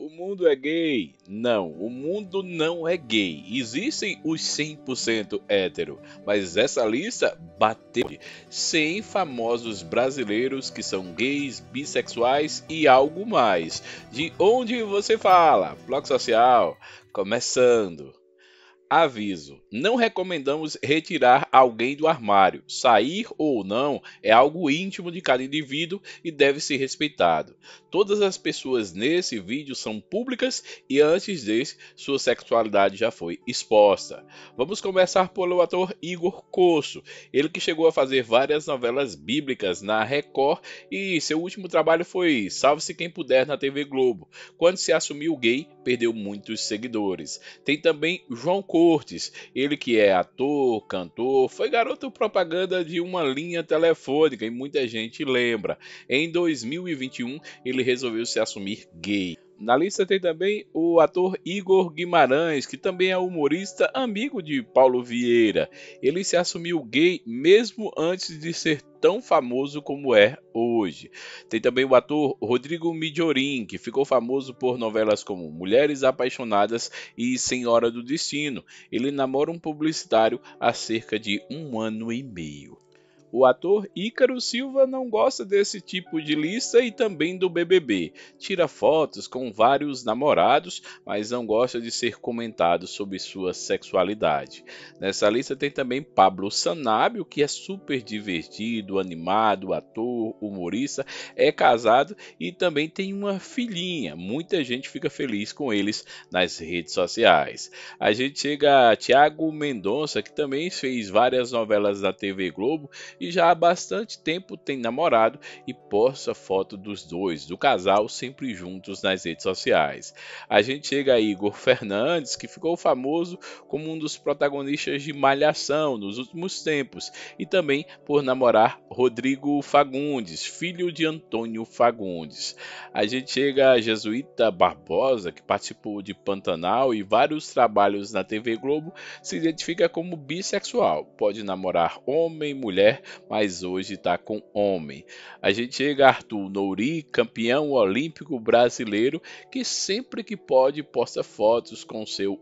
o mundo é gay. Não, o mundo não é gay. Existem os 100% hétero, mas essa lista bateu 100 famosos brasileiros que são gays, bissexuais e algo mais. De onde você fala? Bloco Social, começando. Aviso: não recomendamos retirar alguém do armário. Sair ou não é algo íntimo de cada indivíduo e deve ser respeitado. Todas as pessoas nesse vídeo são públicas e antes desse, sua sexualidade já foi exposta. Vamos começar pelo ator Igor Coço, ele que chegou a fazer várias novelas bíblicas na Record e seu último trabalho foi Salve-se Quem Puder na TV Globo. Quando se assumiu gay, perdeu muitos seguidores. Tem também João Coço ele que é ator, cantor, foi garoto propaganda de uma linha telefônica e muita gente lembra. Em 2021, ele resolveu se assumir gay. Na lista tem também o ator Igor Guimarães, que também é humorista amigo de Paulo Vieira. Ele se assumiu gay mesmo antes de ser tão famoso como é hoje. Tem também o ator Rodrigo Midiorin, que ficou famoso por novelas como Mulheres Apaixonadas e Senhora do Destino. Ele namora um publicitário há cerca de um ano e meio. O ator Ícaro Silva não gosta desse tipo de lista e também do BBB. Tira fotos com vários namorados, mas não gosta de ser comentado sobre sua sexualidade. Nessa lista tem também Pablo Sanabio, que é super divertido, animado, ator, humorista, é casado e também tem uma filhinha. Muita gente fica feliz com eles nas redes sociais. A gente chega a Tiago Mendonça, que também fez várias novelas da TV Globo e já há bastante tempo tem namorado e posta foto dos dois, do casal, sempre juntos nas redes sociais. A gente chega a Igor Fernandes, que ficou famoso como um dos protagonistas de Malhação nos últimos tempos e também por namorar Rodrigo Fagundes, filho de Antônio Fagundes. A gente chega a Jesuíta Barbosa, que participou de Pantanal e vários trabalhos na TV Globo, se identifica como bissexual, pode namorar homem, mulher mas hoje está com homem. A gente chega a Arthur Nouri, campeão olímpico brasileiro, que sempre que pode posta fotos com seu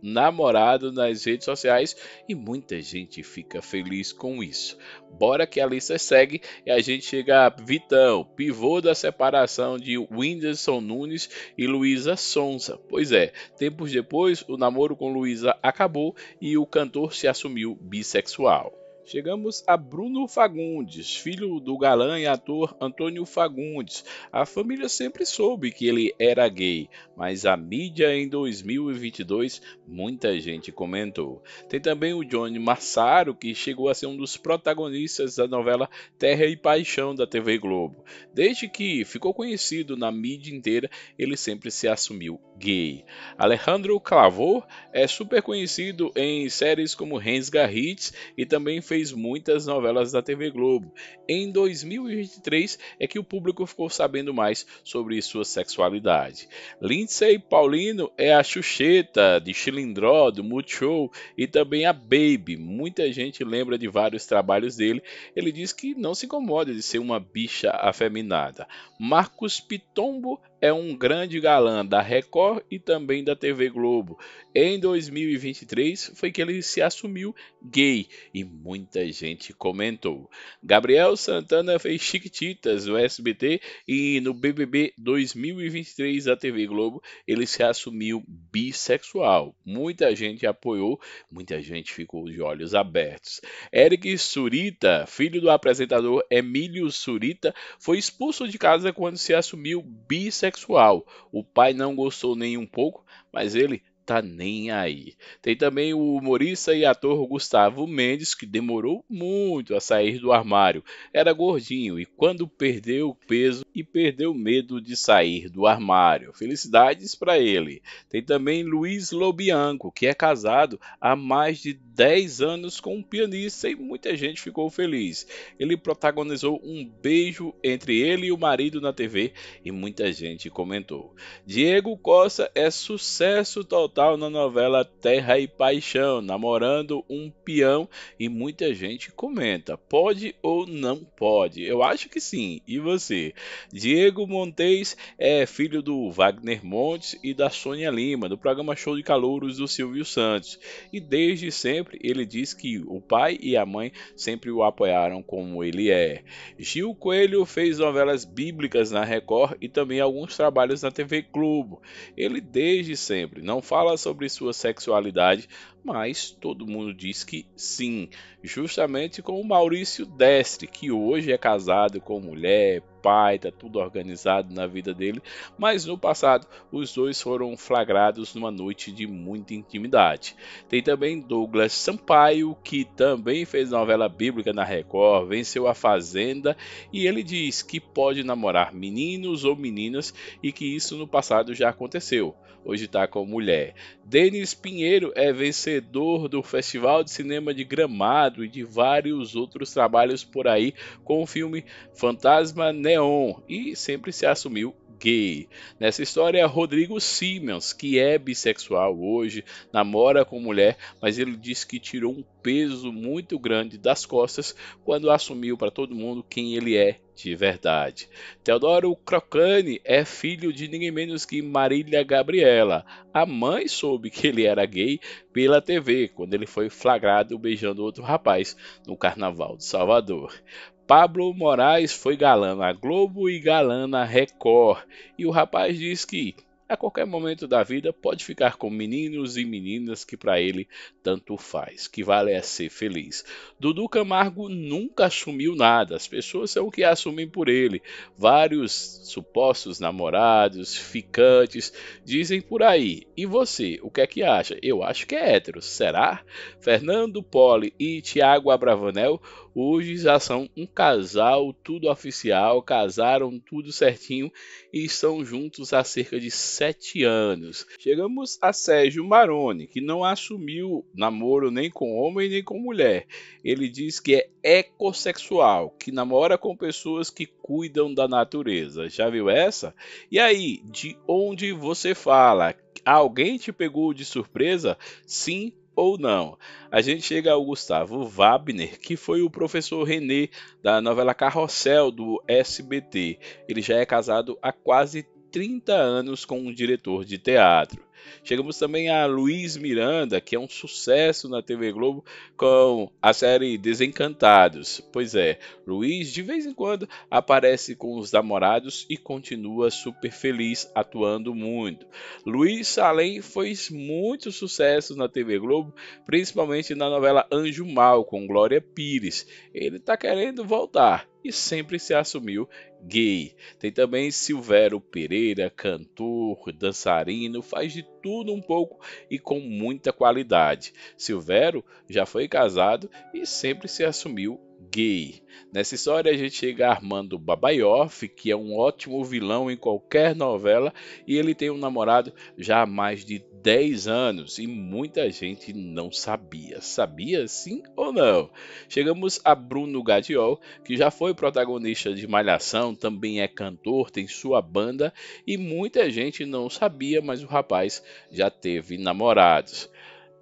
namorado nas redes sociais e muita gente fica feliz com isso. Bora que a lista segue e a gente chega a Vitão, pivô da separação de Whindersson Nunes e Luísa Sonza. Pois é, tempos depois o namoro com Luísa acabou e o cantor se assumiu bissexual. Chegamos a Bruno Fagundes, filho do galã e ator Antônio Fagundes. A família sempre soube que ele era gay, mas a mídia em 2022 muita gente comentou. Tem também o Johnny Massaro, que chegou a ser um dos protagonistas da novela Terra e Paixão da TV Globo. Desde que ficou conhecido na mídia inteira, ele sempre se assumiu gay. Alejandro Clavor é super conhecido em séries como Hans Garritz e também fez fez muitas novelas da TV Globo. Em 2023 é que o público ficou sabendo mais sobre sua sexualidade. Lindsay Paulino é a Xuxeta de Chilindró, do Multishow e também a Baby. Muita gente lembra de vários trabalhos dele. Ele diz que não se incomoda de ser uma bicha afeminada. Marcos Pitombo é um grande galã da Record e também da TV Globo. Em 2023 foi que ele se assumiu gay e muita gente comentou. Gabriel Santana fez Chiquititas no SBT e no BBB 2023 da TV Globo ele se assumiu bissexual. Muita gente apoiou, muita gente ficou de olhos abertos. Eric Surita, filho do apresentador Emílio Surita, foi expulso de casa quando se assumiu bissexual sexual. O pai não gostou nem um pouco, mas ele tá nem aí. Tem também o humorista e ator Gustavo Mendes, que demorou muito a sair do armário. Era gordinho e quando perdeu peso e perdeu medo de sair do armário. Felicidades para ele. Tem também Luiz Lobianco, que é casado há mais de 10 anos com um pianista e muita gente ficou feliz. Ele protagonizou um beijo entre ele e o marido na TV e muita gente comentou. Diego Costa é sucesso total tal na novela Terra e Paixão, namorando um peão e muita gente comenta, pode ou não pode? Eu acho que sim. E você? Diego Montes é filho do Wagner Montes e da Sônia Lima, do programa Show de Calouros do Silvio Santos. E desde sempre ele diz que o pai e a mãe sempre o apoiaram como ele é. Gil Coelho fez novelas bíblicas na Record e também alguns trabalhos na TV Globo. Ele desde sempre não fala fala sobre sua sexualidade, mas todo mundo diz que sim, justamente com o Maurício Destre, que hoje é casado com mulher, pai, tá tudo organizado na vida dele, mas no passado os dois foram flagrados numa noite de muita intimidade. Tem também Douglas Sampaio, que também fez novela bíblica na Record, venceu a Fazenda e ele diz que pode namorar meninos ou meninas e que isso no passado já aconteceu. Hoje está com mulher. Denis Pinheiro é vencedor vencedor do Festival de Cinema de Gramado e de vários outros trabalhos por aí com o filme Fantasma Neon e sempre se assumiu gay. Nessa história, Rodrigo Simmons, que é bissexual hoje, namora com mulher, mas ele disse que tirou um peso muito grande das costas quando assumiu para todo mundo quem ele é de verdade. Teodoro Crocani é filho de ninguém menos que Marília Gabriela. A mãe soube que ele era gay pela TV quando ele foi flagrado beijando outro rapaz no Carnaval de Salvador. Pablo Moraes foi galã na Globo e galã na Record. E o rapaz diz que a qualquer momento da vida pode ficar com meninos e meninas que para ele tanto faz, que vale é ser feliz. Dudu Camargo nunca assumiu nada, as pessoas são o que assumem por ele. Vários supostos namorados, ficantes, dizem por aí. E você, o que é que acha? Eu acho que é hétero, será? Fernando Poli e Tiago Abravanel Hoje já são um casal, tudo oficial, casaram tudo certinho e estão juntos há cerca de sete anos. Chegamos a Sérgio Maroni, que não assumiu namoro nem com homem nem com mulher. Ele diz que é ecossexual, que namora com pessoas que cuidam da natureza. Já viu essa? E aí, de onde você fala? Alguém te pegou de surpresa? Sim, ou não. A gente chega ao Gustavo Wabner, que foi o professor René da novela Carrossel do SBT. Ele já é casado há quase 30 anos com um diretor de teatro. Chegamos também a Luiz Miranda, que é um sucesso na TV Globo com a série Desencantados. Pois é, Luiz de vez em quando aparece com os namorados e continua super feliz atuando muito. Luiz Salem fez muito sucesso na TV Globo, principalmente na novela Anjo Mal com Glória Pires. Ele está querendo voltar e sempre se assumiu gay. Tem também Silvério Pereira, cantor, dançarino, faz de tudo um pouco e com muita qualidade. Silvério já foi casado e sempre se assumiu gay. Nessa história a gente chega a Armando Babayoff, que é um ótimo vilão em qualquer novela, e ele tem um namorado já há mais de 10 anos e muita gente não sabia. Sabia sim ou não? Chegamos a Bruno Gadiol, que já foi protagonista de Malhação, também é cantor, tem sua banda e muita gente não sabia, mas o rapaz já teve namorados.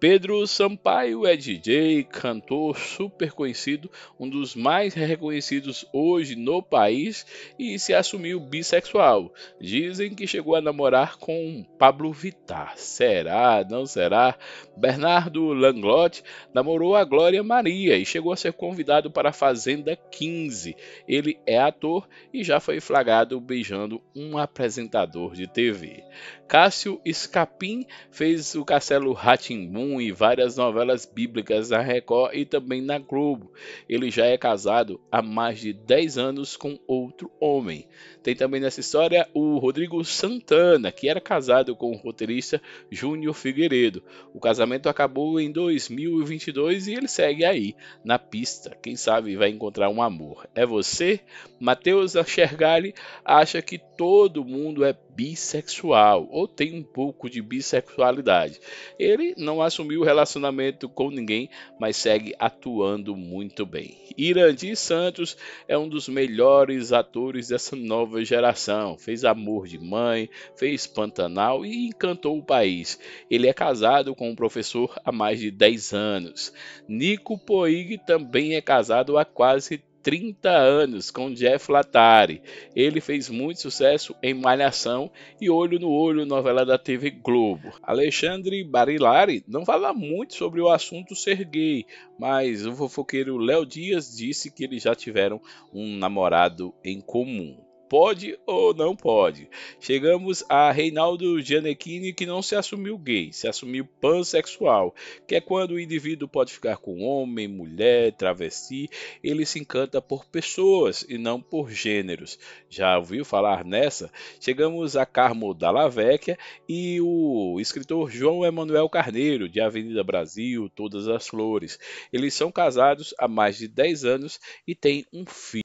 Pedro Sampaio é DJ, cantor super conhecido, um dos mais reconhecidos hoje no país e se assumiu bissexual. Dizem que chegou a namorar com Pablo Vittar. Será? Não será? Bernardo Langlot namorou a Glória Maria e chegou a ser convidado para a Fazenda 15. Ele é ator e já foi flagrado beijando um apresentador de TV. Cássio Escapim fez o Castelo Ratimbum 1 e várias novelas bíblicas na Record e também na Globo. Ele já é casado há mais de 10 anos com outro homem. Tem também nessa história o Rodrigo Santana, que era casado com o roteirista Júnior Figueiredo. O casamento acabou em 2022 e ele segue aí na pista. Quem sabe vai encontrar um amor. É você? Matheus Achergali acha que todo mundo é bissexual ou tem um pouco de bissexualidade. Ele não acha assumiu o relacionamento com ninguém, mas segue atuando muito bem. Irandi Santos é um dos melhores atores dessa nova geração. Fez Amor de Mãe, fez Pantanal e encantou o país. Ele é casado com um professor há mais de 10 anos. Nico Poig também é casado há quase 30 anos com Jeff Latari. Ele fez muito sucesso em Malhação e Olho no Olho, novela da TV Globo. Alexandre Barilari não fala muito sobre o assunto ser gay, mas o fofoqueiro Léo Dias disse que eles já tiveram um namorado em comum pode ou não pode. Chegamos a Reinaldo Giannettini, que não se assumiu gay, se assumiu pansexual, que é quando o indivíduo pode ficar com homem, mulher, travesti, ele se encanta por pessoas e não por gêneros. Já ouviu falar nessa? Chegamos a Carmo Dalla Vecchia e o escritor João Emanuel Carneiro, de Avenida Brasil, Todas as Flores. Eles são casados há mais de 10 anos e têm um filho.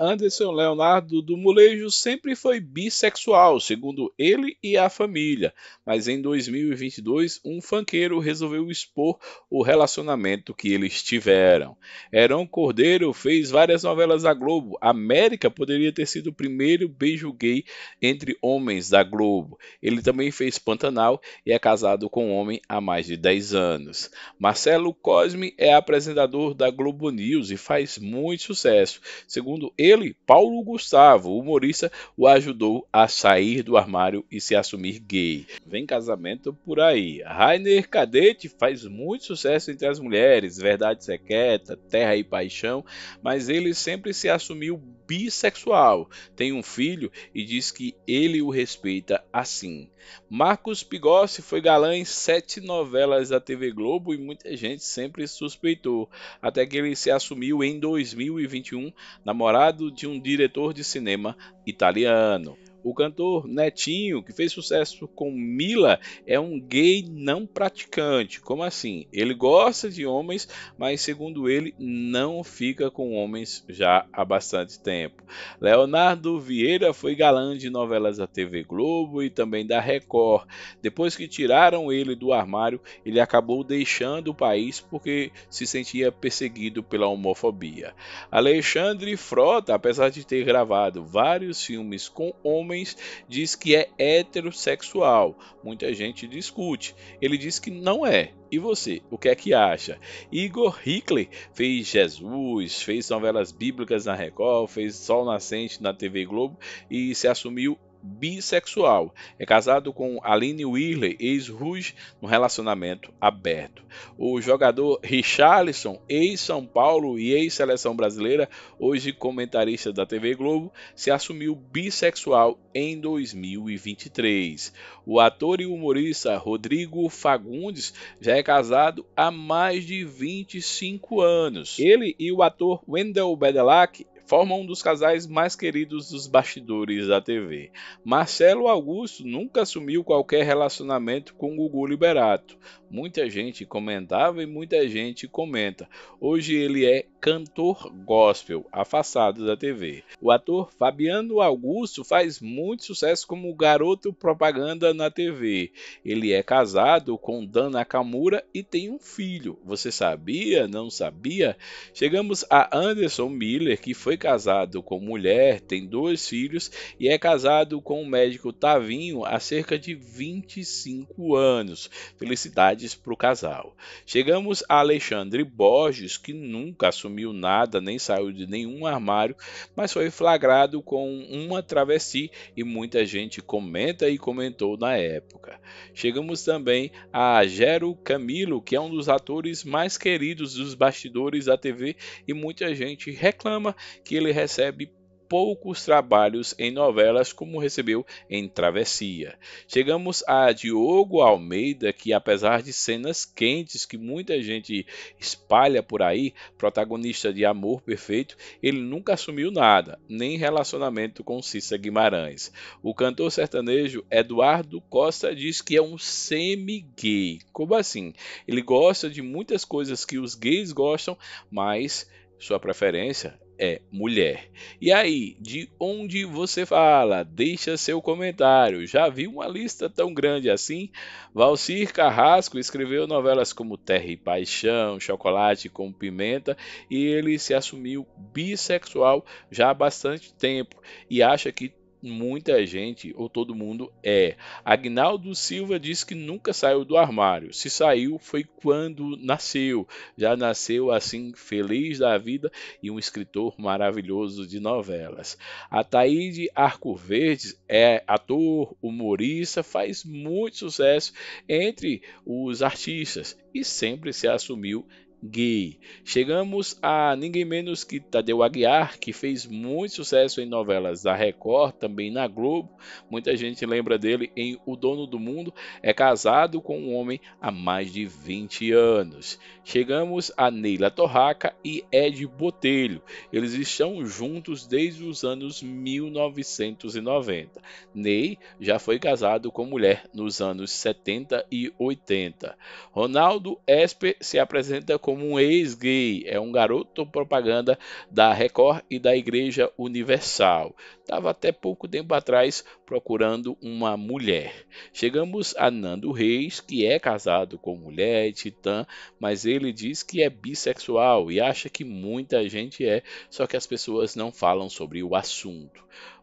Anderson Leonardo do Molejo sempre foi bissexual, segundo ele e a família, mas em 2022 um fanqueiro resolveu expor o relacionamento que eles tiveram. Heron Cordeiro fez várias novelas da Globo. América poderia ter sido o primeiro beijo gay entre homens da Globo. Ele também fez Pantanal e é casado com um homem há mais de 10 anos. Marcelo Cosme é apresentador da Globo News e faz muito sucesso. Segundo ele, ele, Paulo Gustavo, o humorista, o ajudou a sair do armário e se assumir gay. Vem casamento por aí. Rainer Cadete faz muito sucesso entre as mulheres, Verdade Secreta, Terra e Paixão, mas ele sempre se assumiu bissexual, tem um filho e diz que ele o respeita assim. Marcos Pigossi foi galã em sete novelas da TV Globo e muita gente sempre suspeitou, até que ele se assumiu em 2021 namorado de um diretor de cinema italiano. O cantor Netinho, que fez sucesso com Mila, é um gay não praticante. Como assim? Ele gosta de homens, mas segundo ele, não fica com homens já há bastante tempo. Leonardo Vieira foi galã de novelas da TV Globo e também da Record. Depois que tiraram ele do armário, ele acabou deixando o país porque se sentia perseguido pela homofobia. Alexandre Frota, apesar de ter gravado vários filmes com homens, homens, diz que é heterossexual. Muita gente discute. Ele diz que não é. E você, o que é que acha? Igor Hickley fez Jesus, fez novelas bíblicas na Record, fez Sol Nascente na TV Globo e se assumiu bissexual. É casado com Aline Whirley, ex-Ruge, no relacionamento aberto. O jogador Richarlison, ex-São Paulo e ex-seleção brasileira, hoje comentarista da TV Globo, se assumiu bissexual em 2023. O ator e humorista Rodrigo Fagundes já é casado há mais de 25 anos. Ele e o ator Wendell Bedelak formam um dos casais mais queridos dos bastidores da TV. Marcelo Augusto nunca assumiu qualquer relacionamento com Gugu Liberato. Muita gente comentava e muita gente comenta. Hoje ele é cantor gospel, afastado da TV. O ator Fabiano Augusto faz muito sucesso como garoto propaganda na TV. Ele é casado com Dana Kamura e tem um filho. Você sabia? Não sabia? Chegamos a Anderson Miller, que foi casado com mulher, tem dois filhos e é casado com o médico Tavinho há cerca de 25 anos. Felicidades para o casal. Chegamos a Alexandre Borges, que nunca assumiu nada, nem saiu de nenhum armário, mas foi flagrado com uma travesti e muita gente comenta e comentou na época. Chegamos também a Gero Camilo, que é um dos atores mais queridos dos bastidores da TV e muita gente reclama que que ele recebe poucos trabalhos em novelas como recebeu em Travessia. Chegamos a Diogo Almeida, que apesar de cenas quentes que muita gente espalha por aí, protagonista de Amor Perfeito, ele nunca assumiu nada, nem relacionamento com Cissa Guimarães. O cantor sertanejo Eduardo Costa diz que é um semi-gay. Como assim? Ele gosta de muitas coisas que os gays gostam, mas sua preferência é mulher. E aí, de onde você fala? Deixa seu comentário. Já vi uma lista tão grande assim? Valcir Carrasco escreveu novelas como Terra e Paixão, Chocolate com Pimenta, e ele se assumiu bissexual já há bastante tempo e acha que muita gente ou todo mundo é. Agnaldo Silva diz que nunca saiu do armário. Se saiu foi quando nasceu. Já nasceu assim feliz da vida e um escritor maravilhoso de novelas. A Taíde Arco Verde é ator, humorista, faz muito sucesso entre os artistas e sempre se assumiu Gui. Chegamos a ninguém menos que Tadeu Aguiar, que fez muito sucesso em novelas da Record, também na Globo. Muita gente lembra dele em O Dono do Mundo. É casado com um homem há mais de 20 anos. Chegamos a Neila Torraca e Ed Botelho. Eles estão juntos desde os anos 1990. Ney já foi casado com mulher nos anos 70 e 80. Ronaldo Esper se apresenta como como um ex-gay, é um garoto propaganda da Record e da Igreja Universal. Estava até pouco tempo atrás procurando uma mulher. Chegamos a Nando Reis, que é casado com mulher, titã, mas ele diz que é bissexual e acha que muita gente é, só que as pessoas não falam sobre o assunto.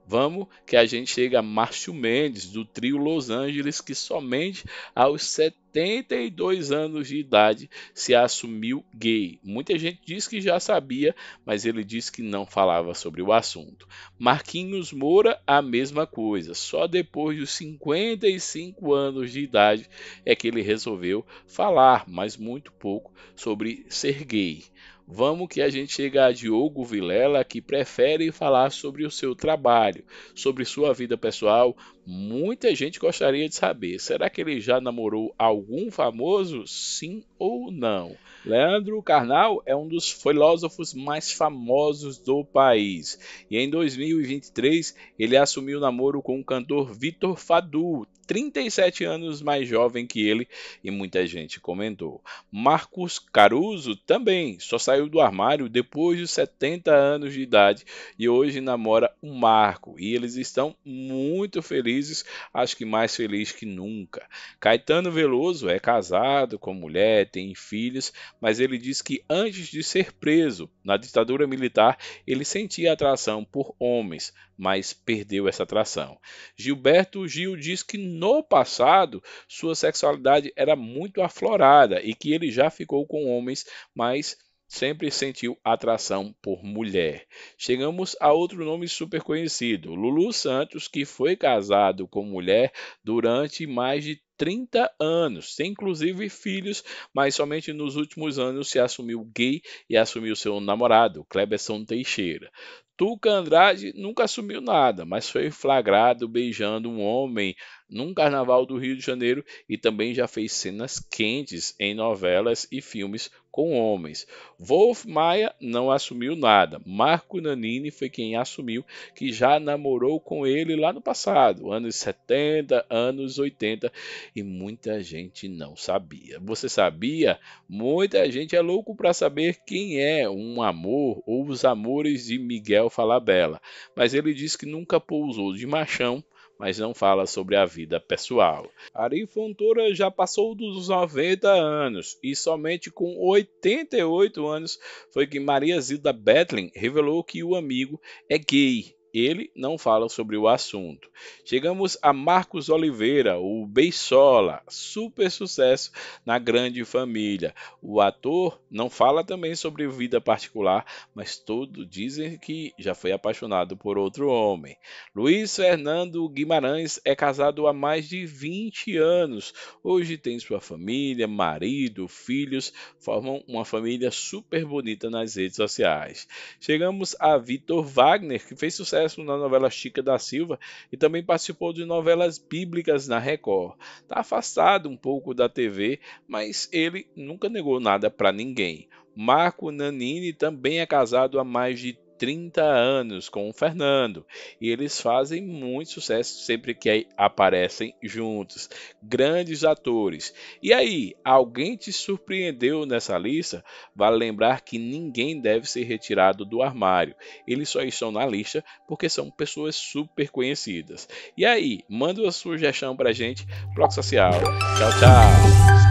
Vamos que a gente chega a Márcio Mendes, do trio Los Angeles, que somente aos 72 anos de idade se assumiu gay. Muita gente diz que já sabia, mas ele disse que não falava sobre o assunto. Marquinhos Moura, a mesma coisa. Só depois dos 55 anos de idade é que ele resolveu falar, mas muito pouco, sobre ser gay. Vamos que a gente chega a Diogo Vilela, que prefere falar sobre o seu trabalho, sobre sua vida pessoal. Muita gente gostaria de saber: será que ele já namorou algum famoso? Sim ou não? Leandro Carnal é um dos filósofos mais famosos do país. E em 2023, ele assumiu o namoro com o cantor Vitor Fadu, 37 anos mais jovem que ele e muita gente comentou. Marcos Caruso também só saiu do armário depois de 70 anos de idade e hoje namora o Marco e eles estão muito felizes, acho que mais felizes que nunca. Caetano Veloso é casado com mulher, tem filhos, mas ele diz que antes de ser preso na ditadura militar, ele sentia atração por homens, mas perdeu essa atração. Gilberto Gil diz que no passado sua sexualidade era muito aflorada e que ele já ficou com homens, mas sempre sentiu atração por mulher. Chegamos a outro nome super conhecido, Lulu Santos, que foi casado com mulher durante mais de 30 anos, tem inclusive filhos, mas somente nos últimos anos se assumiu gay e assumiu seu namorado, Cleberson Teixeira. Tuca Andrade nunca assumiu nada, mas foi flagrado beijando um homem num carnaval do Rio de Janeiro e também já fez cenas quentes em novelas e filmes com homens. Wolf Maia não assumiu nada. Marco Nanini foi quem assumiu que já namorou com ele lá no passado, anos 70, anos 80, e muita gente não sabia. Você sabia? Muita gente é louco para saber quem é um amor ou os amores de Miguel Falabella, mas ele disse que nunca pousou de machão mas não fala sobre a vida pessoal. Ari Fontoura já passou dos 90 anos e somente com 88 anos foi que Maria Zilda Betlin revelou que o amigo é gay ele não fala sobre o assunto. Chegamos a Marcos Oliveira, o Beisola, super sucesso na grande família. O ator não fala também sobre vida particular, mas todos dizem que já foi apaixonado por outro homem. Luiz Fernando Guimarães é casado há mais de 20 anos. Hoje tem sua família, marido, filhos, formam uma família super bonita nas redes sociais. Chegamos a Vitor Wagner, que fez sucesso sucesso na novela Chica da Silva e também participou de novelas bíblicas na Record. Está afastado um pouco da TV, mas ele nunca negou nada para ninguém. Marco Nanini também é casado há mais de 30 anos com o Fernando e eles fazem muito sucesso sempre que aparecem juntos. Grandes atores. E aí, alguém te surpreendeu nessa lista? Vale lembrar que ninguém deve ser retirado do armário. Eles só estão na lista porque são pessoas super conhecidas. E aí, manda uma sugestão pra gente, Bloco Social. Tchau, tchau.